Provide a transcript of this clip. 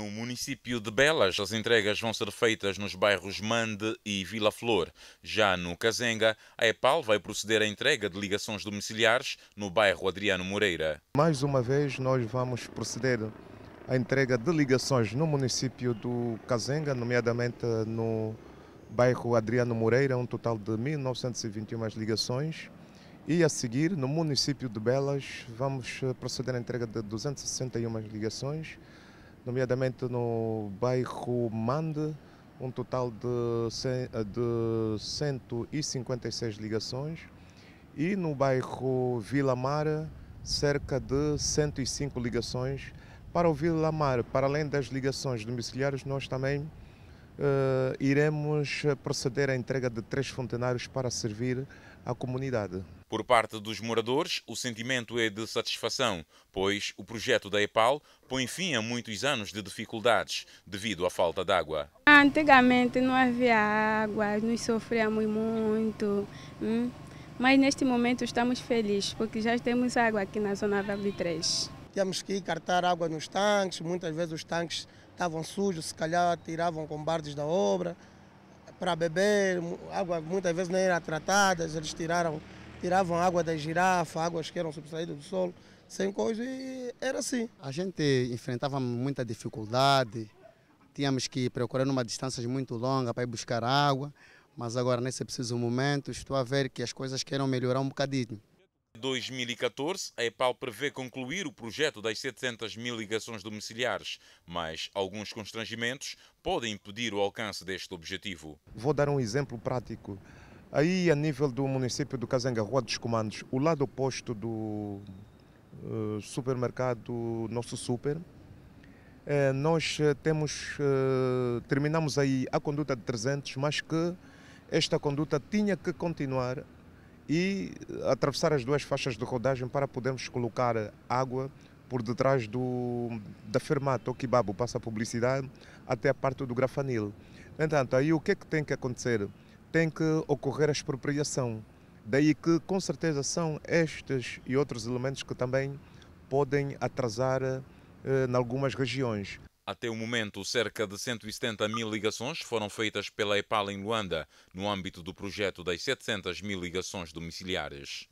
no município de Belas, as entregas vão ser feitas nos bairros Mande e Vila Flor. Já no Cazenga, a EPAL vai proceder à entrega de ligações domiciliares no bairro Adriano Moreira. Mais uma vez, nós vamos proceder à entrega de ligações no município do Cazenga, nomeadamente no bairro Adriano Moreira, um total de 1.921 ligações. E a seguir, no município de Belas, vamos proceder à entrega de 261 ligações nomeadamente no bairro Mande, um total de, 100, eh, de 156 ligações, e no bairro Vila Mar, cerca de 105 ligações. Para o Vila Mar, para além das ligações domiciliares, nós também uh, iremos eh, proceder à entrega de três funcionários para servir à comunidade. Por parte dos moradores, o sentimento é de satisfação, pois o projeto da EPAL põe fim a muitos anos de dificuldades devido à falta de água. Antigamente não havia água, nós sofriamos muito, hum? mas neste momento estamos felizes porque já temos água aqui na zona da 3 Temos que cartar água nos tanques, muitas vezes os tanques estavam sujos, se calhar tiravam com bardes da obra para beber, água muitas vezes nem era tratada, eles tiraram, tiravam água da girafa, águas que eram subtraídas do solo, sem coisa, e era assim. A gente enfrentava muita dificuldade, tínhamos que procurar uma distância muito longa para ir buscar água, mas agora nesse preciso momento estou a ver que as coisas queiram melhorar um bocadinho. 2014, a EPAL prevê concluir o projeto das 700 mil ligações domiciliares, mas alguns constrangimentos podem impedir o alcance deste objetivo. Vou dar um exemplo prático. Aí, a nível do município do Cazenga, Rua dos Comandos, o lado oposto do eh, supermercado Nosso Super, eh, nós eh, temos, terminamos aí a conduta de 300, mas que esta conduta tinha que continuar e atravessar as duas faixas de rodagem para podermos colocar água por detrás do, da Fermato, Kibabo, passa a publicidade, até a parte do grafanil. No entanto, aí o que é que tem que acontecer? Tem que ocorrer a expropriação. Daí que, com certeza, são estes e outros elementos que também podem atrasar eh, em algumas regiões. Até o momento, cerca de 170 mil ligações foram feitas pela EPAL em Luanda, no âmbito do projeto das 700 mil ligações domiciliares.